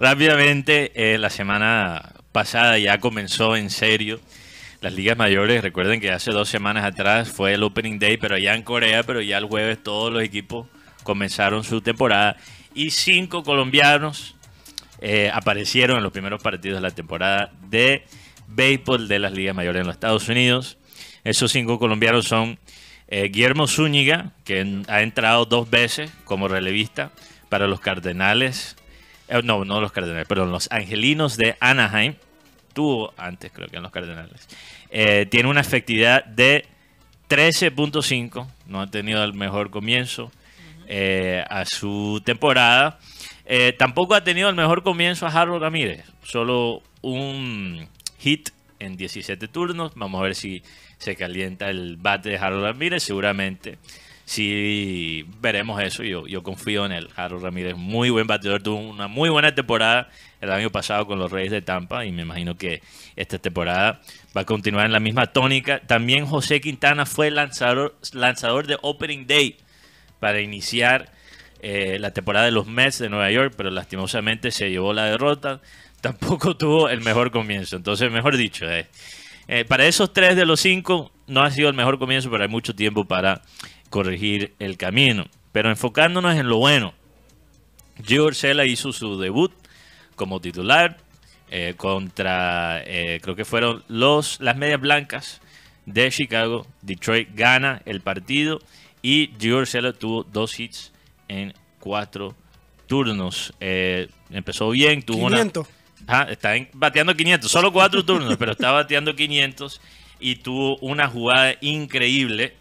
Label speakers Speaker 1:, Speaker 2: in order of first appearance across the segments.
Speaker 1: Rápidamente, eh, la semana pasada ya comenzó en serio las ligas mayores. Recuerden que hace dos semanas atrás fue el Opening Day, pero allá en Corea, pero ya el jueves todos los equipos comenzaron su temporada y cinco colombianos eh, aparecieron en los primeros partidos de la temporada de béisbol de las ligas mayores en los Estados Unidos. Esos cinco colombianos son eh, Guillermo Zúñiga, que ha entrado dos veces como relevista para los Cardenales eh, no, no los Cardenales, perdón, los Angelinos de Anaheim, tuvo antes creo que en los Cardenales, eh, tiene una efectividad de 13.5, no ha tenido el mejor comienzo eh, a su temporada. tampoco ha tenido el mejor comienzo a Harold Ramírez, solo un hit en 17 turnos. Vamos a ver si se calienta el bate de Harold Ramírez, seguramente si veremos eso. Yo, yo confío en él. Harold Ramírez, muy buen bateador, tuvo una muy buena temporada el año pasado con los Reyes de Tampa y me imagino que esta temporada va a continuar en la misma tónica. También José Quintana fue lanzador, lanzador de Opening Day para iniciar eh, la temporada de los Mets de Nueva York, pero lastimosamente se llevó la derrota. Tampoco tuvo el mejor comienzo. Entonces, mejor dicho, eh, eh, para esos tres de los cinco no ha sido el mejor comienzo, pero hay mucho tiempo para corregir el camino. Pero enfocándonos en lo bueno, George hizo su debut como titular eh, contra, eh, creo que fueron los, las medias blancas de Chicago. Detroit gana el partido y George tuvo dos hits en cuatro turnos. Eh, empezó bien, tuvo 500. una... está bateando 500, solo cuatro turnos, pero está bateando 500 y tuvo una jugada increíble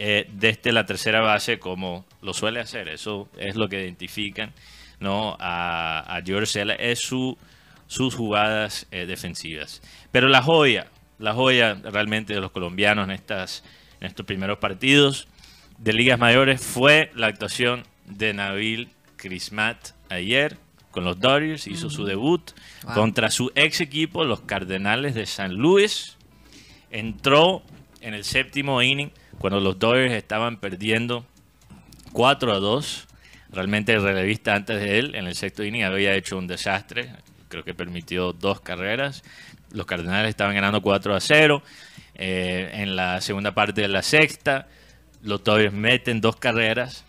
Speaker 1: eh, desde la tercera base como lo suele hacer. Eso es lo que identifican ¿no? a, a George Sela, es su, sus jugadas eh, defensivas. Pero la joya, la joya realmente de los colombianos en, estas, en estos primeros partidos de ligas mayores fue la actuación de Nabil Crismat ayer con los Dodgers, hizo su debut contra su ex equipo, los Cardenales de San Luis. Entró en el séptimo inning cuando los Dodgers estaban perdiendo 4 a 2. Realmente el relevista antes de él, en el sexto inning, había hecho un desastre. Creo que permitió dos carreras. Los Cardenales estaban ganando 4 a 0. Eh, en la segunda parte de la sexta, los Dodgers meten dos carreras.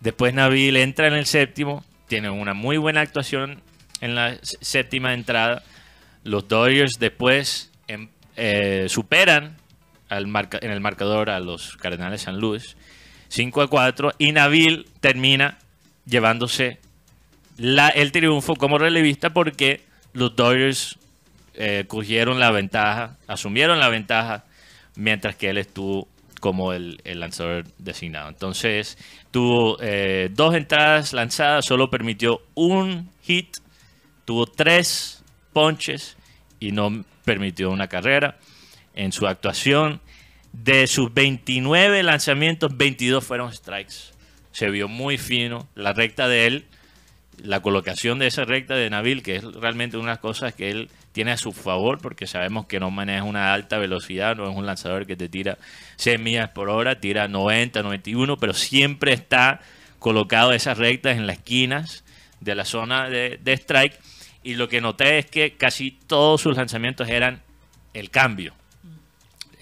Speaker 1: Después Nabil entra en el séptimo. Tiene una muy buena actuación en la séptima entrada. Los Dodgers después em, eh, superan en el marcador a los Cardenales San Luis. 5 a 4. Y Nabil termina llevándose el triunfo como relevista porque los Dodgers eh, cogieron la ventaja, asumieron la ventaja, mientras que él estuvo como el, lanzador designado. Entonces, tuvo eh, dos entradas lanzadas, solo permitió un hit, tuvo tres ponches y no permitió una carrera en su actuación. De sus 29 lanzamientos, 22 fueron strikes. Se vio muy fino la recta de él, la colocación de esa recta de Nabil, que es realmente una de las cosas que él tiene a su favor, porque sabemos que no maneja una alta velocidad, no es un lanzador que te tira 100 millas por hora, tira 90, 91, pero siempre está colocado esas rectas en las esquinas de la zona de, de strike. Y lo que noté es que casi todos sus lanzamientos eran el cambio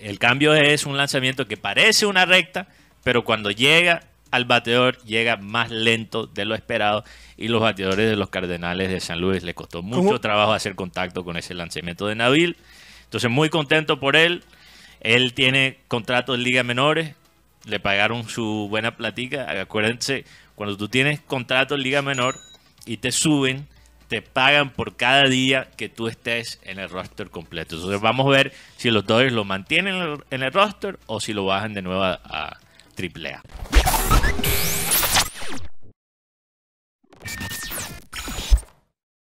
Speaker 1: el cambio es un lanzamiento que parece una recta, pero cuando llega al bateador llega más lento de lo esperado y los bateadores de los Cardenales de San Luis le costó mucho trabajo hacer contacto con ese lanzamiento de Nabil. Entonces muy contento por él. Él tiene contrato en liga menores, le pagaron su buena platica. Acuérdense, cuando tú tienes contrato en liga menor y te suben, te pagan por cada día que tú estés en el roster completo. Entonces vamos a ver si los Dodgers lo mantienen en el roster o si lo bajan de nuevo a, a AAA.